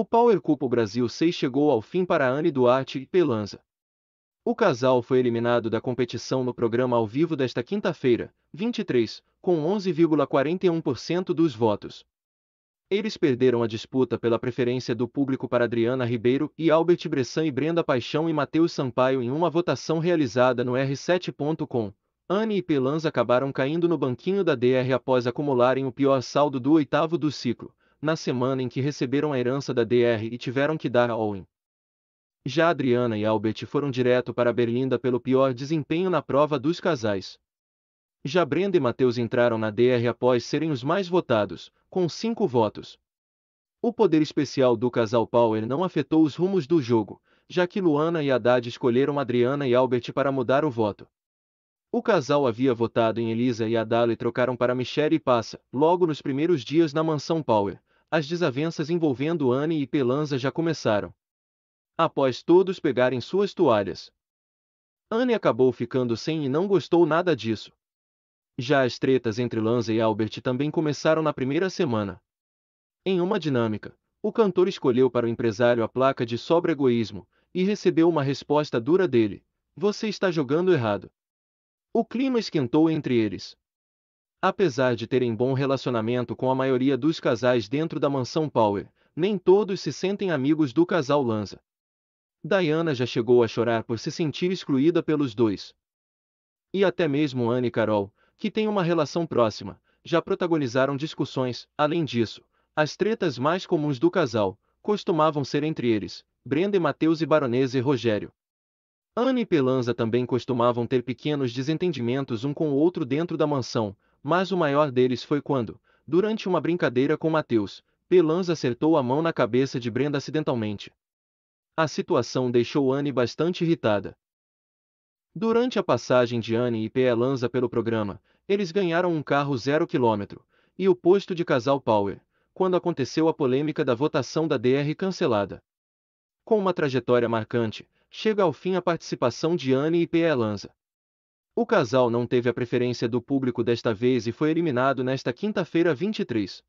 O Power Cup Brasil 6 chegou ao fim para Anne Duarte e Pelanza. O casal foi eliminado da competição no programa ao vivo desta quinta-feira, 23, com 11,41% dos votos. Eles perderam a disputa pela preferência do público para Adriana Ribeiro e Albert Bressan e Brenda Paixão e Matheus Sampaio em uma votação realizada no R7.com. Anne e Pelanza acabaram caindo no banquinho da DR após acumularem o pior saldo do oitavo do ciclo, na semana em que receberam a herança da DR e tiveram que dar a Owen. Já Adriana e Albert foram direto para Berlinda pelo pior desempenho na prova dos casais. Já Brenda e Matheus entraram na DR após serem os mais votados, com cinco votos. O poder especial do casal Power não afetou os rumos do jogo, já que Luana e Haddad escolheram Adriana e Albert para mudar o voto. O casal havia votado em Elisa e Adalo e trocaram para Michelle e Passa, logo nos primeiros dias na mansão Power, as desavenças envolvendo Anne e Pelanza já começaram. Após todos pegarem suas toalhas, Anne acabou ficando sem e não gostou nada disso. Já as tretas entre Lanza e Albert também começaram na primeira semana. Em uma dinâmica, o cantor escolheu para o empresário a placa de sobre-egoísmo e recebeu uma resposta dura dele: Você está jogando errado. O clima esquentou entre eles. Apesar de terem bom relacionamento com a maioria dos casais dentro da mansão Power, nem todos se sentem amigos do casal Lanza. Diana já chegou a chorar por se sentir excluída pelos dois. E até mesmo Anne e Carol, que têm uma relação próxima, já protagonizaram discussões, além disso, as tretas mais comuns do casal costumavam ser entre eles, Brenda e Mateus e Baronese e Rogério. Anne e Pelanza também costumavam ter pequenos desentendimentos um com o outro dentro da mansão, mas o maior deles foi quando, durante uma brincadeira com Mateus, Pelans acertou a mão na cabeça de Brenda acidentalmente. A situação deixou Anne bastante irritada. Durante a passagem de Anne e Pelanza pelo programa, eles ganharam um carro zero quilômetro, e o posto de casal Power, quando aconteceu a polêmica da votação da DR cancelada. Com uma trajetória marcante, chega ao fim a participação de Anne e Pelanza. O casal não teve a preferência do público desta vez e foi eliminado nesta quinta-feira 23.